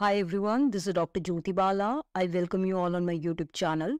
Hi everyone, this is Dr. Jyoti Bala. I welcome you all on my YouTube channel.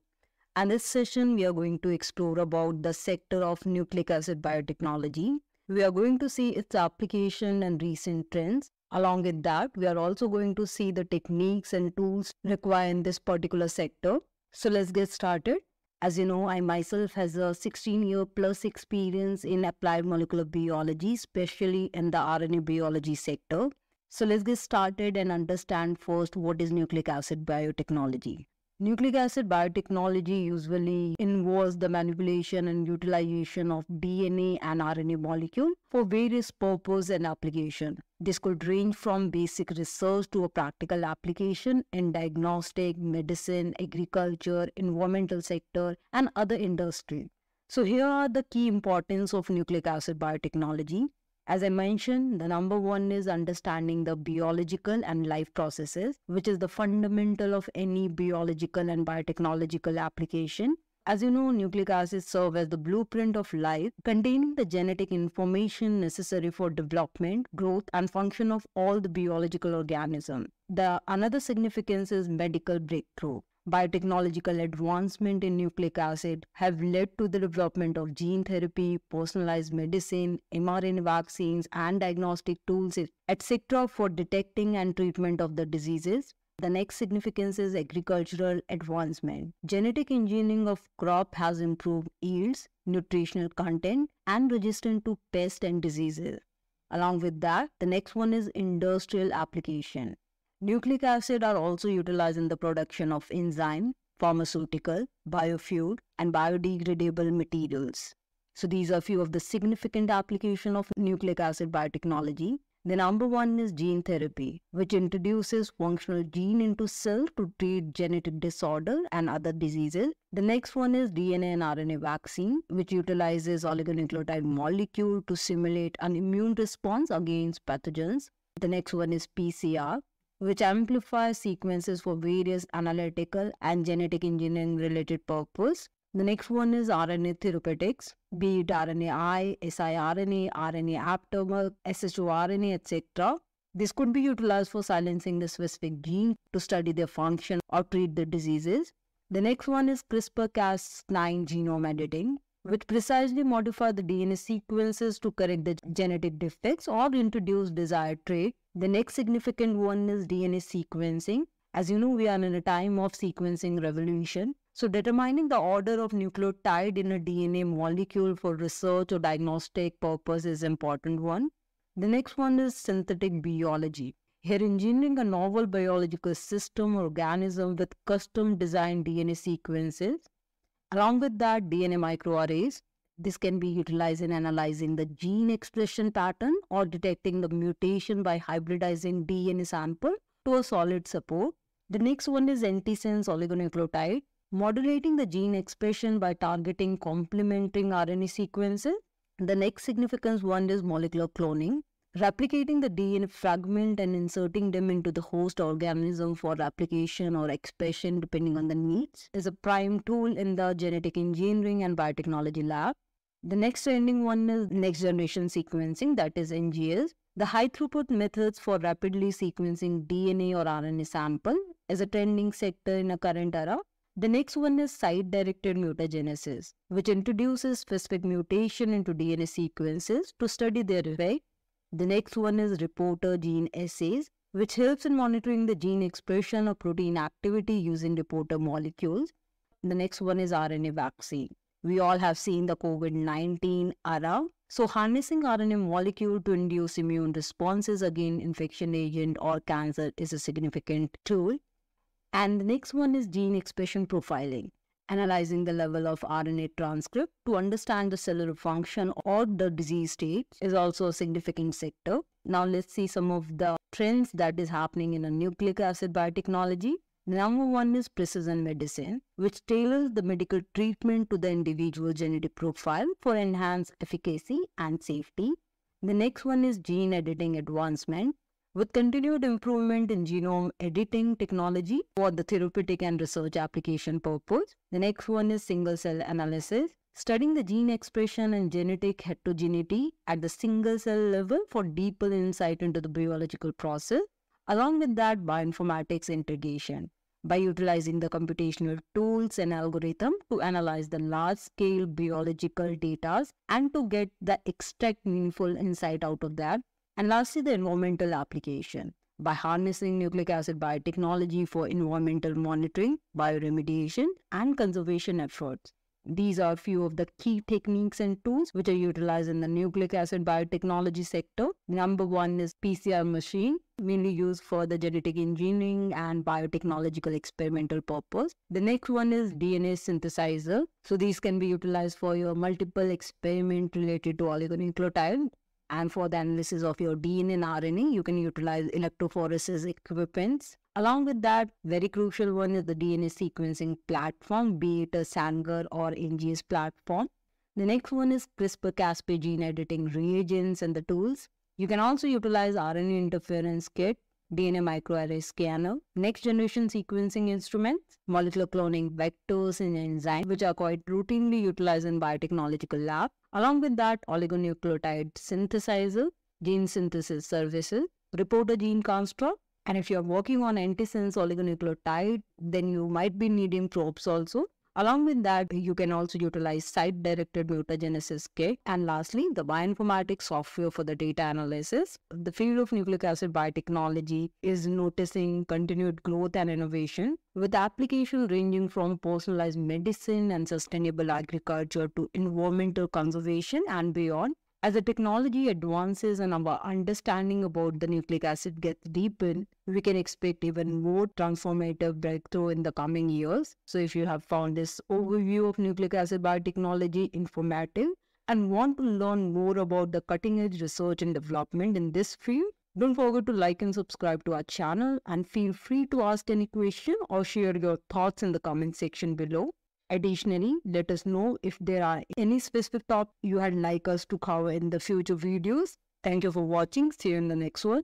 And this session we are going to explore about the sector of nucleic acid biotechnology. We are going to see its application and recent trends. Along with that, we are also going to see the techniques and tools required in this particular sector. So let's get started. As you know, I myself has a 16 year plus experience in applied molecular biology, especially in the RNA biology sector. So let's get started and understand first what is nucleic acid biotechnology. Nucleic acid biotechnology usually involves the manipulation and utilization of DNA and RNA molecule for various purpose and application. This could range from basic research to a practical application in diagnostic, medicine, agriculture, environmental sector, and other industry. So here are the key importance of nucleic acid biotechnology. As I mentioned, the number one is understanding the biological and life processes, which is the fundamental of any biological and biotechnological application. As you know, nucleic acids serve as the blueprint of life, containing the genetic information necessary for development, growth, and function of all the biological organism. The another significance is medical breakthrough. Biotechnological advancement in nucleic acid have led to the development of gene therapy, personalized medicine, mRNA vaccines, and diagnostic tools, etc., for detecting and treatment of the diseases. The next significance is agricultural advancement. Genetic engineering of crop has improved yields, nutritional content, and resistance to pests and diseases. Along with that, the next one is industrial application. Nucleic acid are also utilized in the production of enzyme, pharmaceutical, biofuel, and biodegradable materials. So these are few of the significant application of nucleic acid biotechnology. The number one is gene therapy, which introduces functional gene into cell to treat genetic disorder and other diseases. The next one is DNA and RNA vaccine, which utilizes oligonucleotide molecule to simulate an immune response against pathogens. The next one is PCR, which amplifies sequences for various analytical and genetic engineering related purpose. The next one is RNA therapeutics, be it RNAi, siRNA, RNA aptamer, SHORNA, etc. This could be utilized for silencing the specific gene to study their function or treat the diseases. The next one is CRISPR-Cas9 genome editing which precisely modify the DNA sequences to correct the genetic defects or introduce desired trait. The next significant one is DNA sequencing. As you know, we are in a time of sequencing revolution. So determining the order of nucleotide in a DNA molecule for research or diagnostic purpose is important one. The next one is synthetic biology. Here engineering a novel biological system organism with custom designed DNA sequences Along with that, DNA microarrays, this can be utilized in analyzing the gene expression pattern or detecting the mutation by hybridizing DNA sample to a solid support. The next one is antisense oligonucleotide, modulating the gene expression by targeting complementing RNA sequences. The next significant one is molecular cloning, Replicating the DNA fragment and inserting them into the host organism for replication or expression depending on the needs is a prime tool in the genetic engineering and biotechnology lab. The next trending one is next generation sequencing, that is NGS. The high throughput methods for rapidly sequencing DNA or RNA sample is a trending sector in a current era. The next one is site-directed mutagenesis, which introduces specific mutation into DNA sequences to study their effect the next one is reporter gene assays, which helps in monitoring the gene expression or protein activity using reporter molecules. The next one is RNA vaccine. We all have seen the COVID-19 era. So harnessing RNA molecule to induce immune responses against infection agent or cancer is a significant tool. And the next one is gene expression profiling analyzing the level of RNA transcript to understand the cellular function or the disease state is also a significant sector. Now let's see some of the trends that is happening in a nucleic acid biotechnology. Number one is precision medicine, which tailors the medical treatment to the individual genetic profile for enhanced efficacy and safety. The next one is gene editing advancement, with continued improvement in genome editing technology for the therapeutic and research application purpose. The next one is single cell analysis, studying the gene expression and genetic heterogeneity at the single cell level for deeper insight into the biological process, along with that bioinformatics integration by utilizing the computational tools and algorithm to analyze the large-scale biological data and to get the extract meaningful insight out of that and lastly, the environmental application. By harnessing nucleic acid biotechnology for environmental monitoring, bioremediation, and conservation efforts. These are few of the key techniques and tools which are utilized in the nucleic acid biotechnology sector. Number one is PCR machine, mainly used for the genetic engineering and biotechnological experimental purpose. The next one is DNA synthesizer. So these can be utilized for your multiple experiment related to oligonucleotide and for the analysis of your DNA and RNA, you can utilize electrophoresis equipments. Along with that, very crucial one is the DNA sequencing platform, be it a Sanger or NGS platform. The next one is CRISPR-Cas gene editing reagents and the tools. You can also utilize RNA interference kit DNA microarray scanner, next generation sequencing instruments, molecular cloning vectors and enzymes which are quite routinely utilized in biotechnological lab. Along with that, oligonucleotide synthesizer, gene synthesis services, reporter gene construct, and if you're working on antisense oligonucleotide, then you might be needing probes also. Along with that, you can also utilize site-directed mutagenesis kit. And lastly, the bioinformatics software for the data analysis. The field of nucleic acid biotechnology is noticing continued growth and innovation with application ranging from personalized medicine and sustainable agriculture to environmental conservation and beyond. As the technology advances and our understanding about the nucleic acid gets deepened, we can expect even more transformative breakthrough in the coming years. So if you have found this overview of nucleic acid biotechnology informative and want to learn more about the cutting edge research and development in this field, don't forget to like and subscribe to our channel and feel free to ask any question or share your thoughts in the comment section below. Additionally, let us know if there are any specific topics you had like us to cover in the future videos. Thank you for watching. See you in the next one.